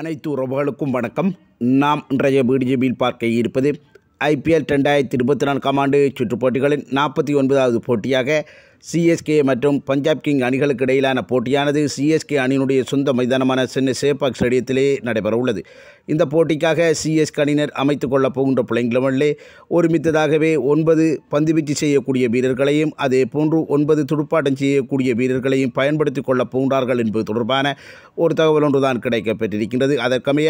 அனைத்து உறவுகளுக்கும் வணக்கம் நாம் இன்றைய பிடிஜேபியில் பார்க்க இருப்பது ஐபிஎல் ரெண்டாயிரத்தி இருபத்தி நான்காம் ஆண்டு சுற்றுப்போட்டிகளின் நாற்பத்தி ஒன்பதாவது போட்டியாக சிஎஸ்கே மற்றும் பஞ்சாப் கிங் அணிகளுக்கு இடையிலான போட்டியானது சிஎஸ்கே அணியினுடைய சொந்த மைதானமான சென்னை சேப்பாக் ஸ்டேடியத்திலே நடைபெற உள்ளது இந்த போட்டிக்காக சிஎஸ்கே அணியினர் அமைத்துக் கொள்ளப் போகின்ற பிள்ளைங்களே ஒருமித்ததாகவே ஒன்பது பந்துவீச்சு செய்யக்கூடிய வீரர்களையும் அதே போன்று ஒன்பது துடுப்பாட்டம் செய்யக்கூடிய வீரர்களையும் பயன்படுத்திக் கொள்ளப் போகின்றார்கள் என்பது தொடர்பான ஒரு தகவல் ஒன்றுதான் கிடைக்கப்பெற்றிருக்கின்றது அதற்கமைய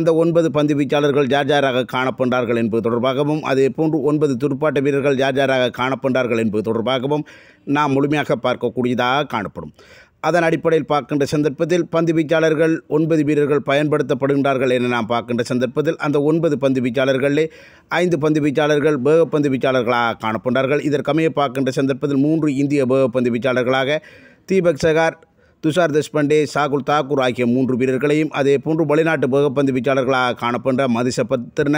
அந்த ஒன்பது பந்து வீச்சாளர்கள் ஜார் ஜாராக என்பது தொடர்பாகவும் அதே போன்று ஒன்பது துடுப்பாட்ட வீரர்கள் ஜார் ஜாராக என்பது தொடர்பாகவும் நாம் முழுமையாக பார்க்கக்கூடியதாக காணப்படும் அதன் அடிப்படையில் பார்க்கின்ற சந்தர்ப்பத்தில் பந்து வீச்சாளர்கள் ஒன்பது வீரர்கள் பயன்படுத்தப்படுகின்றார்கள் என நாம் பார்க்கின்ற சந்தர்ப்பத்தில் அந்த ஒன்பது பந்து வீச்சாளர்களிலே ஐந்து பந்து வீச்சாளர்கள் வேகப்பந்து வீச்சாளர்களாக காணப்படுகிறார்கள் இதற்கமைய பார்க்கின்ற சந்தர்ப்பத்தில் மூன்று இந்திய வேகப்பந்து வீச்சாளர்களாக தீபக் சகார் துஷார் தேஷ்பண்டே சாகுல் தாக்கூர் ஆகிய மூன்று வீரர்களையும் அதே போன்று வெளிநாட்டு வேகப்பந்து வீச்சாளர்களாக காணப்படுகின்ற மதிசபத்திரன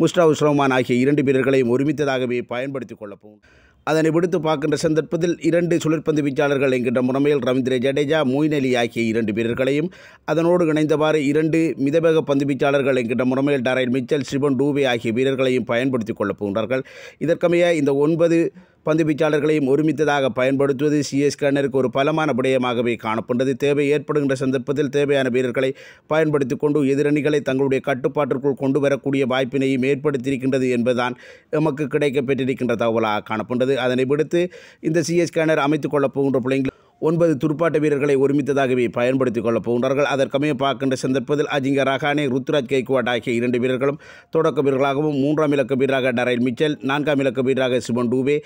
முஸ்டா உஸ்ரமான் ஆகிய இரண்டு வீரர்களையும் ஒருமித்ததாகவே பயன்படுத்திக் கொள்ளப்போகும் அதனை விடுத்து பார்க்கின்ற சந்தர்ப்பத்தில் இரண்டு சுழற்பந்து வீச்சாளர்கள் என்கின்ற முறைமையில் ரவீந்திர ஜடேஜா மொய்னலி அலி ஆகிய இரண்டு வீரர்களையும் அதனோடு இணைந்தவாறு இரண்டு மிதவேக பந்து வீச்சாளர்கள் என்கின்ற முறைமையில் டாரைன் மிச்சல் சிவன் டூவே ஆகிய வீரர்களையும் பயன்படுத்திக் கொள்ளப் போகின்றார்கள் இதற்கமைய இந்த ஒன்பது பந்து வீச்சாளர்களையும் ஒருமித்ததாக பயன்படுத்துவது சிஎஸ் கேனருக்கு ஒரு பலமான விடயமாகவே காணப்பட்டது தேவை ஏற்படுகின்ற சந்தர்ப்பத்தில் தேவையான வீரர்களை பயன்படுத்தி கொண்டு எதிரணிகளை தங்களுடைய கட்டுப்பாட்டிற்குள் கொண்டு வரக்கூடிய வாய்ப்பினையும் ஏற்படுத்தியிருக்கின்றது என்பதுதான் எமக்கு கிடைக்கப்பெற்றிருக்கின்ற தகவலாக காணப்பட்டது அதனை விடுத்து இந்த சிஎஸ் கேனர் அமைத்துக் கொள்ளப் போகின்ற பிள்ளைங்கள் ஒன்பது துடுப்பாட்ட வீரர்களை ஒருமித்ததாகவே பயன்படுத்திக் கொள்ளப் போகின்றார்கள் அதற்கமைய பார்க்கின்ற சந்தர்ப்பத்தில் அஜிங்க ரஹானே ருத்ராஜ் கேக்வாட் ஆகிய இரண்டு வீரர்களும் தொடக்க வீரர்களாகவும் மூன்றாம் இலக்க வீரராக டரைல் மிச்சல் நான்காம் இலக்க வீரராக சிவன் டூபே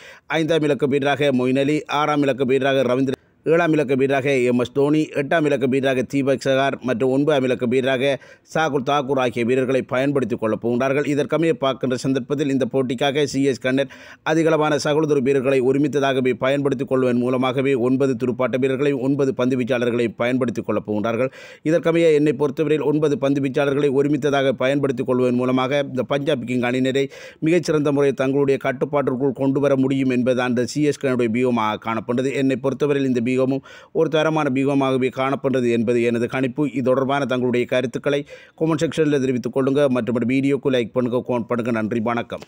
ஐந்தாம் இலக்க வீரராக மொய்னலி அலி ஆறாம் இலக்க வீரராக ரவீந்திர ஏழாம் இலக்க வீரராக எம் எஸ் தோனி எட்டாம் இலக்க வீரராக தீபக் சகார் மற்றும் ஒன்பதாம் இலக்க வீரராக சாகுல் தாக்கூர் ஆகிய வீரர்களை பயன்படுத்திக் கொள்ளப் போகின்றார்கள் இதற்கமைய பார்க்கின்ற சந்தர்ப்பத்தில் இந்த போட்டிக்காக எஸ் கண்ணர் அதிகளவான சகோதர வீரர்களை ஒருமித்ததாகவே பயன்படுத்திக் கொள்வதன் மூலமாகவே ஒன்பது துடுப்பாட்ட வீரர்களை ஒன்பது பந்து வீச்சாளர்களை பயன்படுத்திக் கொள்ளப் போகின்றார்கள் இதற்கமைய என்னை பொறுத்தவரையில் ஒன்பது பந்து வீச்சாளர்களை ஒருமித்ததாக பயன்படுத்திக் கொள்வதன் மூலமாக இந்த பஞ்சாப் கிங் அணியினரை மிகச்சிறந்த முறையில் தங்களுடைய கட்டுப்பாட்டிற்குள் கொண்டு வர முடியும் என்பது அந்த எஸ் கண்ணருடைய பியோமாக காணப்பட்டது என்னை பொறுத்தவரையில் இந்த பி பீகமும் ஒரு தரமான பீகமாகவே காணப்படுறது என்பது எனது கணிப்பு இது தொடர்பான தங்களுடைய கருத்துக்களை கமெண்ட் செக்ஷனில் தெரிவித்துக் கொள்ளுங்கள் மற்றும் வீடியோக்கு லைக் பண்ணுங்கள் கோன் பண்ணுங்கள் நன்றி வணக்கம்